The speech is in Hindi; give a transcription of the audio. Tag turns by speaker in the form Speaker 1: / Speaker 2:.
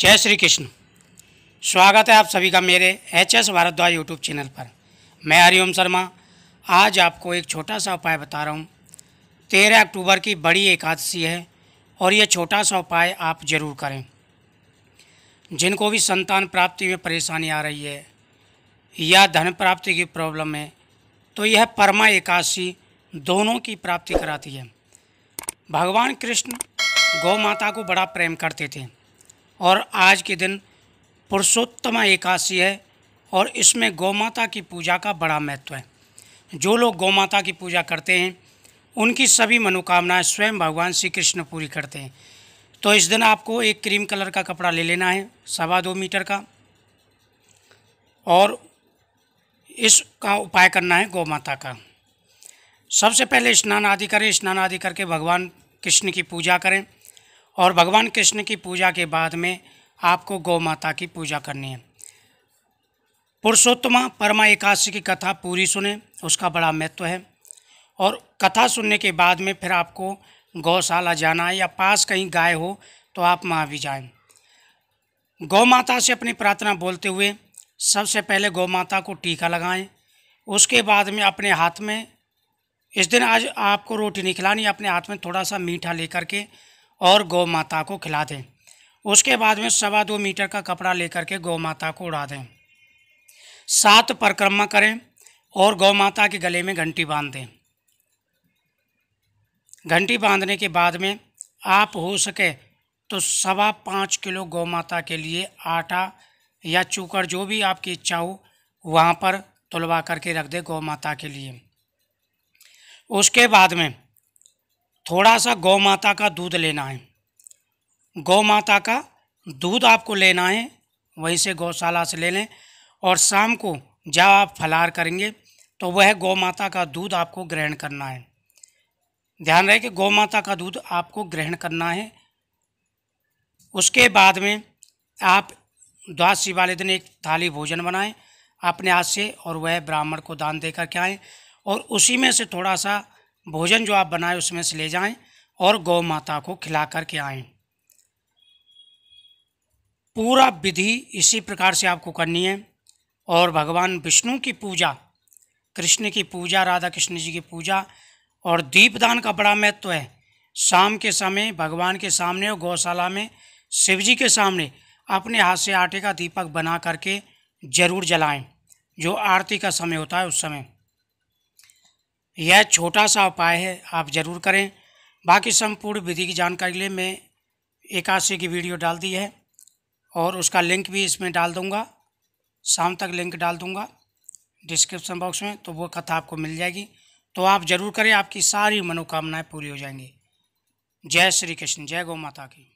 Speaker 1: जय श्री कृष्ण स्वागत है आप सभी का मेरे H S Bhardwaj YouTube channel पर मैं हरिओम शर्मा आज आपको एक छोटा सा उपाय बता रहा हूँ तेरह अक्टूबर की बड़ी एकादशी है और यह छोटा सा उपाय आप जरूर करें जिनको भी संतान प्राप्ति में परेशानी आ रही है या धन प्राप्ति की प्रॉब्लम है तो यह परमा एकादशी दोनों की प्राप्ति कराती है भगवान कृष्ण गौ माता को बड़ा प्रेम करते थे और आज के दिन पुरुषोत्तम एकादशी है और इसमें गौ माता की पूजा का बड़ा महत्व है जो लोग गौ माता की पूजा करते हैं उनकी सभी मनोकामनाएं स्वयं भगवान श्री कृष्ण पूरी करते हैं तो इस दिन आपको एक क्रीम कलर का कपड़ा ले लेना है सवा दो मीटर का और इसका उपाय करना है गौ माता का सबसे पहले स्नान आदि करें स्नान आदि करके भगवान कृष्ण की पूजा करें और भगवान कृष्ण की पूजा के बाद में आपको गौ माता की पूजा करनी है पुरुषोत्तमा परमा एकादशी की कथा पूरी सुने उसका बड़ा महत्व है और कथा सुनने के बाद में फिर आपको गौशाला जाना है या पास कहीं गाय हो तो आप वहाँ भी जाएँ गौ माता से अपनी प्रार्थना बोलते हुए सबसे पहले गौ माता को टीका लगाएं उसके बाद में अपने हाथ में इस दिन आज आपको रोटी नहीं खिलानी अपने हाथ में थोड़ा सा मीठा लेकर के और गौ माता को खिला दें उसके बाद में सवा दो मीटर का कपड़ा लेकर के गौ माता को उड़ा दें सात परिक्रमा करें और गौ माता के गले में घंटी बांध दें घंटी बांधने के बाद में आप हो सके तो सवा पाँच किलो गौ माता के लिए आटा या चूकर जो भी आपकी इच्छा हो वहाँ पर तुलवा करके रख दे गौ माता के लिए उसके बाद में थोड़ा सा गौ माता का दूध लेना है गौ माता का दूध आपको लेना है वहीं से गौशाला से ले लें और शाम को जब आप फलार करेंगे तो वह गौ माता का दूध आपको ग्रहण करना है ध्यान रहे कि गौ माता का दूध आपको ग्रहण करना है उसके बाद में आप द्वादशी वाले दिन एक थाली भोजन बनाएं अपने हाथ से और वह ब्राह्मण को दान देकर के आएँ और उसी में से थोड़ा सा भोजन जो आप बनाए उसमें से ले जाएं और गौ माता को खिला करके आएँ पूरा विधि इसी प्रकार से आपको करनी है और भगवान विष्णु की पूजा कृष्ण की पूजा राधा कृष्ण जी की पूजा और दीपदान का बड़ा महत्व है शाम के समय भगवान के सामने और गौशाला में शिव जी के सामने अपने हाथ से आटे का दीपक बना करके जरूर जलाएं जो आरती का समय होता है उस समय यह छोटा सा उपाय है आप ज़रूर करें बाकी संपूर्ण विधि की जानकारी के लिए मैं एकादशी की वीडियो डाल दी है और उसका लिंक भी इसमें डाल दूँगा शाम तक लिंक डाल दूँगा डिस्क्रिप्सन बॉक्स में तो वो कथा आपको मिल जाएगी तो आप ज़रूर करें आपकी सारी मनोकामनाएं पूरी हो जाएंगी जय श्री कृष्ण जय गौ माता की